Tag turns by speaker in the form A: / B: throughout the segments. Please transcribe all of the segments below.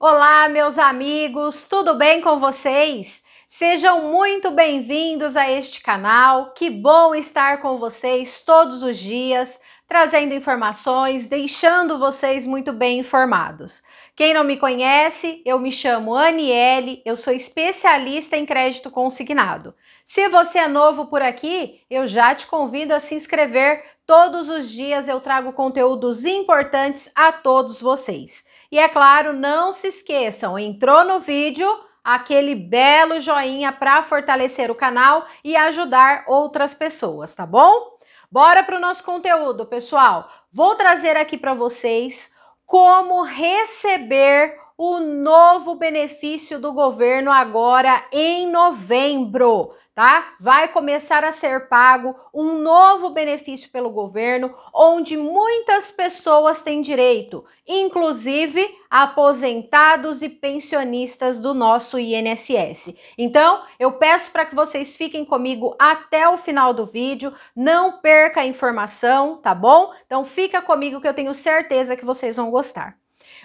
A: Olá, meus amigos, tudo bem com vocês? Sejam muito bem-vindos a este canal. Que bom estar com vocês todos os dias trazendo informações, deixando vocês muito bem informados. Quem não me conhece, eu me chamo Aniele, eu sou especialista em crédito consignado. Se você é novo por aqui, eu já te convido a se inscrever. Todos os dias eu trago conteúdos importantes a todos vocês. E é claro, não se esqueçam, entrou no vídeo, aquele belo joinha para fortalecer o canal e ajudar outras pessoas, tá bom? Bora para o nosso conteúdo, pessoal. Vou trazer aqui para vocês como receber o novo benefício do governo agora em novembro, tá? Vai começar a ser pago um novo benefício pelo governo, onde muitas pessoas têm direito, inclusive aposentados e pensionistas do nosso INSS. Então, eu peço para que vocês fiquem comigo até o final do vídeo, não perca a informação, tá bom? Então fica comigo que eu tenho certeza que vocês vão gostar.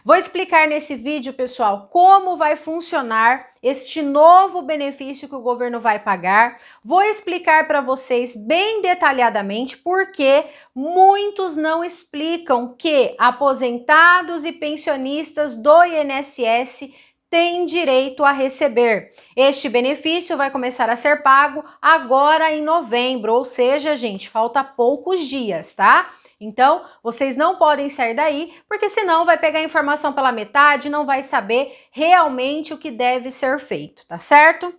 A: Vou explicar nesse vídeo, pessoal, como vai funcionar este novo benefício que o governo vai pagar. Vou explicar para vocês bem detalhadamente porque muitos não explicam que aposentados e pensionistas do INSS têm direito a receber. Este benefício vai começar a ser pago agora em novembro, ou seja, gente, falta poucos dias, tá? Então, vocês não podem sair daí, porque senão vai pegar a informação pela metade, não vai saber realmente o que deve ser feito, tá certo?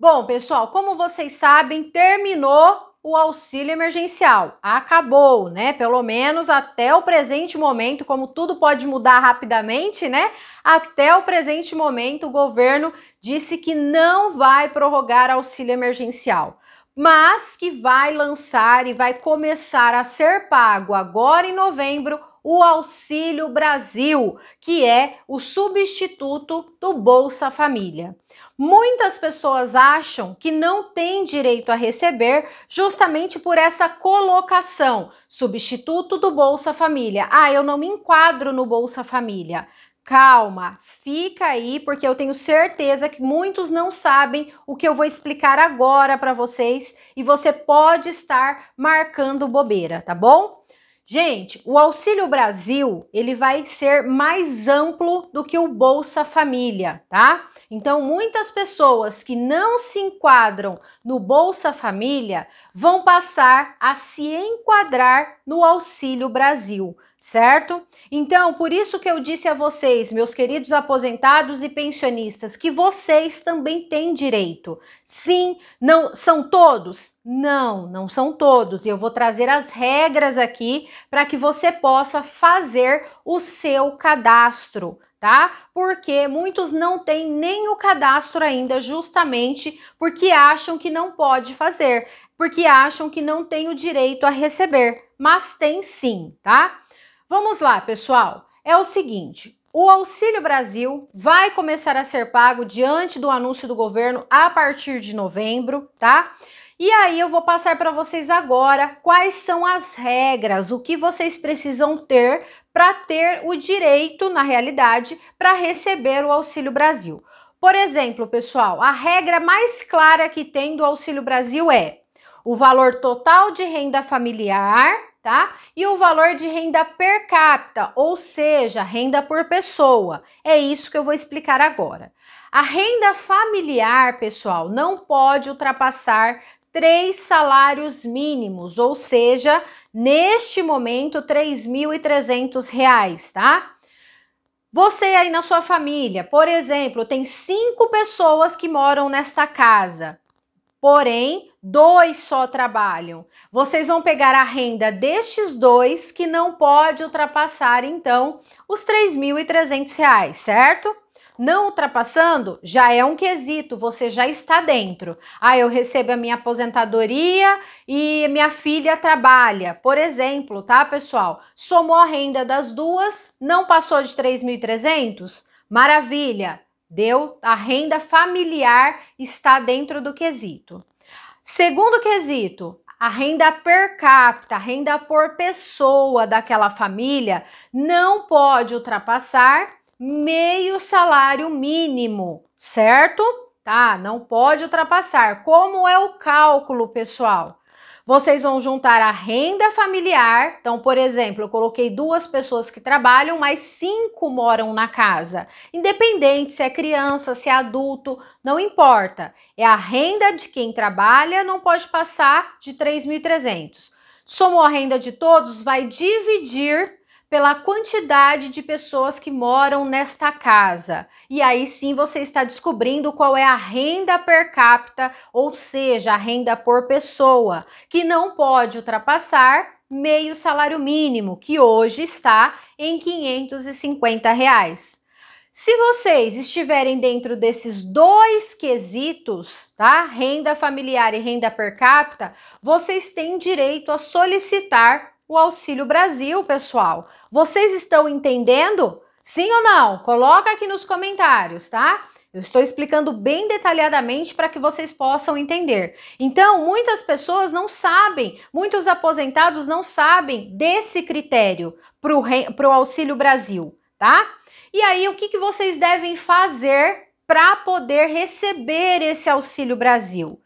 A: Bom, pessoal, como vocês sabem, terminou o auxílio emergencial. Acabou, né? Pelo menos até o presente momento, como tudo pode mudar rapidamente, né? Até o presente momento, o governo disse que não vai prorrogar auxílio emergencial mas que vai lançar e vai começar a ser pago agora em novembro o Auxílio Brasil, que é o substituto do Bolsa Família. Muitas pessoas acham que não têm direito a receber justamente por essa colocação, substituto do Bolsa Família. Ah, eu não me enquadro no Bolsa Família. Calma, fica aí porque eu tenho certeza que muitos não sabem o que eu vou explicar agora para vocês e você pode estar marcando bobeira, tá bom? Gente, o Auxílio Brasil, ele vai ser mais amplo do que o Bolsa Família, tá? Então, muitas pessoas que não se enquadram no Bolsa Família vão passar a se enquadrar no Auxílio Brasil certo? Então, por isso que eu disse a vocês, meus queridos aposentados e pensionistas, que vocês também têm direito. Sim, não são todos? Não, não são todos. E eu vou trazer as regras aqui para que você possa fazer o seu cadastro, tá? Porque muitos não têm nem o cadastro ainda, justamente porque acham que não pode fazer, porque acham que não tem o direito a receber, mas tem sim, tá? Vamos lá, pessoal. É o seguinte, o Auxílio Brasil vai começar a ser pago diante do anúncio do governo a partir de novembro, tá? E aí eu vou passar para vocês agora quais são as regras, o que vocês precisam ter para ter o direito, na realidade, para receber o Auxílio Brasil. Por exemplo, pessoal, a regra mais clara que tem do Auxílio Brasil é o valor total de renda familiar tá? E o valor de renda per capita, ou seja, renda por pessoa. É isso que eu vou explicar agora. A renda familiar, pessoal, não pode ultrapassar três salários mínimos, ou seja, neste momento, R$ 3.300, tá? Você aí na sua família, por exemplo, tem cinco pessoas que moram nesta casa porém dois só trabalham. Vocês vão pegar a renda destes dois que não pode ultrapassar então os 3.300 reais, certo? Não ultrapassando já é um quesito, você já está dentro. Ah, eu recebo a minha aposentadoria e minha filha trabalha, por exemplo, tá, pessoal? Somou a renda das duas, não passou de 3.300? Maravilha! Deu a renda familiar está dentro do quesito. Segundo quesito, a renda per capita, a renda por pessoa daquela família não pode ultrapassar meio salário mínimo, certo? Tá, não pode ultrapassar. Como é o cálculo, pessoal? Vocês vão juntar a renda familiar. Então, por exemplo, eu coloquei duas pessoas que trabalham, mas cinco moram na casa. Independente se é criança, se é adulto, não importa. É a renda de quem trabalha, não pode passar de 3.300. Somou a renda de todos, vai dividir pela quantidade de pessoas que moram nesta casa. E aí sim você está descobrindo qual é a renda per capita, ou seja, a renda por pessoa, que não pode ultrapassar meio salário mínimo, que hoje está em 550 reais. Se vocês estiverem dentro desses dois quesitos, tá? Renda familiar e renda per capita, vocês têm direito a solicitar o Auxílio Brasil, pessoal. Vocês estão entendendo? Sim ou não? Coloca aqui nos comentários, tá? Eu estou explicando bem detalhadamente para que vocês possam entender. Então, muitas pessoas não sabem, muitos aposentados não sabem desse critério para o Auxílio Brasil, tá? E aí, o que, que vocês devem fazer para poder receber esse Auxílio Brasil?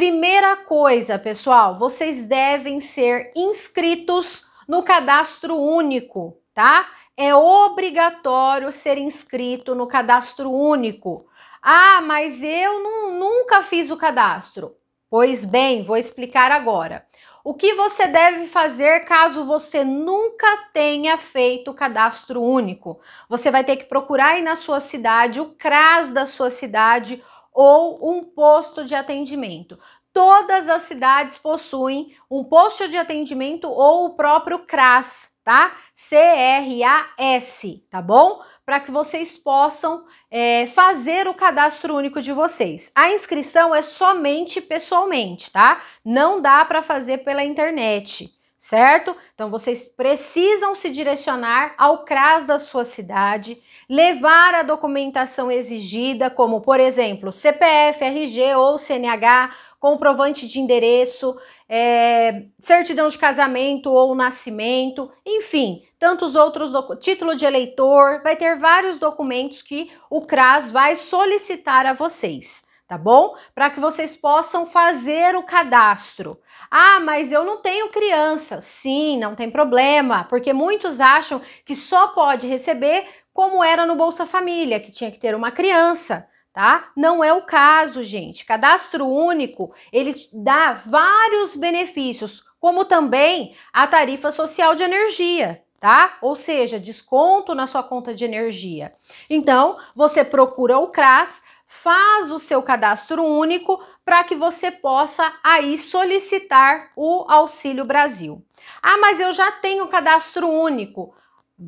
A: Primeira coisa, pessoal, vocês devem ser inscritos no cadastro único, tá? É obrigatório ser inscrito no cadastro único. Ah, mas eu não, nunca fiz o cadastro. Pois bem, vou explicar agora. O que você deve fazer caso você nunca tenha feito o cadastro único? Você vai ter que procurar aí na sua cidade o CRAS da sua cidade ou um posto de atendimento. Todas as cidades possuem um posto de atendimento ou o próprio CRAS, tá? C-R-A-S, tá bom? Para que vocês possam é, fazer o cadastro único de vocês. A inscrição é somente pessoalmente, tá? Não dá para fazer pela internet certo? Então vocês precisam se direcionar ao CRAS da sua cidade, levar a documentação exigida, como por exemplo CPF, RG ou CNH, comprovante de endereço, é, certidão de casamento ou nascimento, enfim, tantos outros título de eleitor, vai ter vários documentos que o CRAS vai solicitar a vocês tá bom? Para que vocês possam fazer o cadastro. Ah, mas eu não tenho criança. Sim, não tem problema, porque muitos acham que só pode receber como era no Bolsa Família, que tinha que ter uma criança. Tá? Não é o caso, gente. Cadastro único, ele dá vários benefícios, como também a tarifa social de energia, tá? Ou seja, desconto na sua conta de energia. Então, você procura o CRAS faz o seu cadastro único para que você possa aí solicitar o Auxílio Brasil. Ah, mas eu já tenho cadastro único.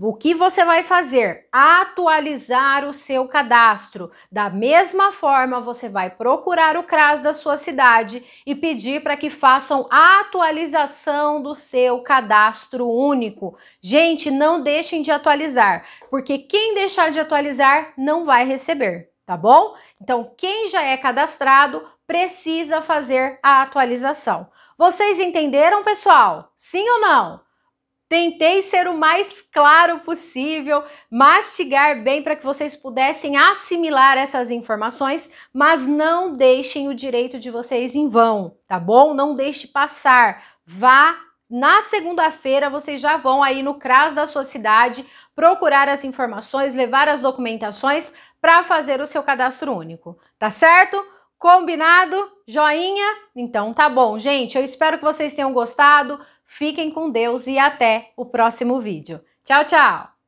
A: O que você vai fazer? Atualizar o seu cadastro. Da mesma forma, você vai procurar o CRAS da sua cidade e pedir para que façam a atualização do seu cadastro único. Gente, não deixem de atualizar, porque quem deixar de atualizar não vai receber tá bom? Então, quem já é cadastrado precisa fazer a atualização. Vocês entenderam, pessoal? Sim ou não? Tentei ser o mais claro possível, mastigar bem para que vocês pudessem assimilar essas informações, mas não deixem o direito de vocês em vão, tá bom? Não deixe passar. Vá na segunda-feira, vocês já vão aí no CRAS da sua cidade procurar as informações, levar as documentações para fazer o seu cadastro único, tá certo? Combinado? Joinha? Então tá bom, gente. Eu espero que vocês tenham gostado. Fiquem com Deus e até o próximo vídeo. Tchau, tchau!